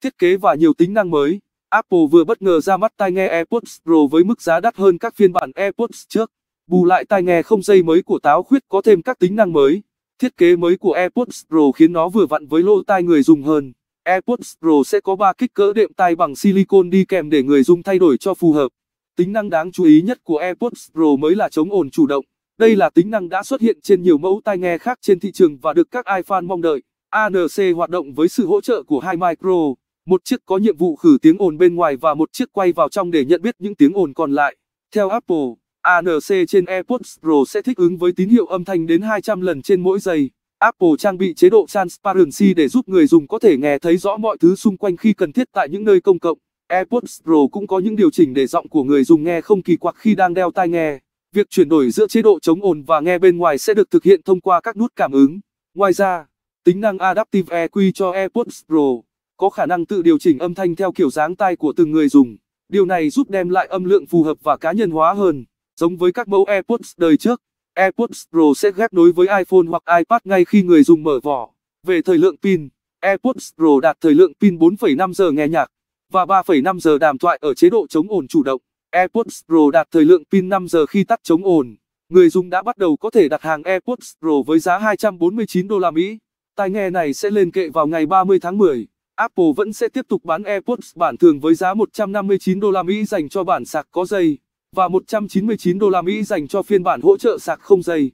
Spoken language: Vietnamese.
thiết kế và nhiều tính năng mới. Apple vừa bất ngờ ra mắt tai nghe AirPods Pro với mức giá đắt hơn các phiên bản AirPods trước. Bù lại tai nghe không dây mới của táo khuyết có thêm các tính năng mới. Thiết kế mới của AirPods Pro khiến nó vừa vặn với lỗ tai người dùng hơn. AirPods Pro sẽ có 3 kích cỡ đệm tai bằng silicon đi kèm để người dùng thay đổi cho phù hợp. Tính năng đáng chú ý nhất của AirPods Pro mới là chống ồn chủ động. Đây là tính năng đã xuất hiện trên nhiều mẫu tai nghe khác trên thị trường và được các iFan mong đợi. ANC hoạt động với sự hỗ trợ của hai micro một chiếc có nhiệm vụ khử tiếng ồn bên ngoài và một chiếc quay vào trong để nhận biết những tiếng ồn còn lại. Theo Apple, ANC trên AirPods Pro sẽ thích ứng với tín hiệu âm thanh đến 200 lần trên mỗi giây. Apple trang bị chế độ Transparency để giúp người dùng có thể nghe thấy rõ mọi thứ xung quanh khi cần thiết tại những nơi công cộng. AirPods Pro cũng có những điều chỉnh để giọng của người dùng nghe không kỳ quặc khi đang đeo tai nghe. Việc chuyển đổi giữa chế độ chống ồn và nghe bên ngoài sẽ được thực hiện thông qua các nút cảm ứng. Ngoài ra, tính năng Adaptive EQ cho AirPods Pro có khả năng tự điều chỉnh âm thanh theo kiểu dáng tai của từng người dùng. Điều này giúp đem lại âm lượng phù hợp và cá nhân hóa hơn. Giống với các mẫu AirPods đời trước, AirPods Pro sẽ ghép nối với iPhone hoặc iPad ngay khi người dùng mở vỏ. Về thời lượng pin, AirPods Pro đạt thời lượng pin 4,5 giờ nghe nhạc và 3,5 giờ đàm thoại ở chế độ chống ồn chủ động. AirPods Pro đạt thời lượng pin 5 giờ khi tắt chống ồn. Người dùng đã bắt đầu có thể đặt hàng AirPods Pro với giá 249 đô la Mỹ. Tai nghe này sẽ lên kệ vào ngày 30 tháng 10. Apple vẫn sẽ tiếp tục bán AirPods bản thường với giá 159 đô la Mỹ dành cho bản sạc có dây và 199 đô la Mỹ dành cho phiên bản hỗ trợ sạc không dây.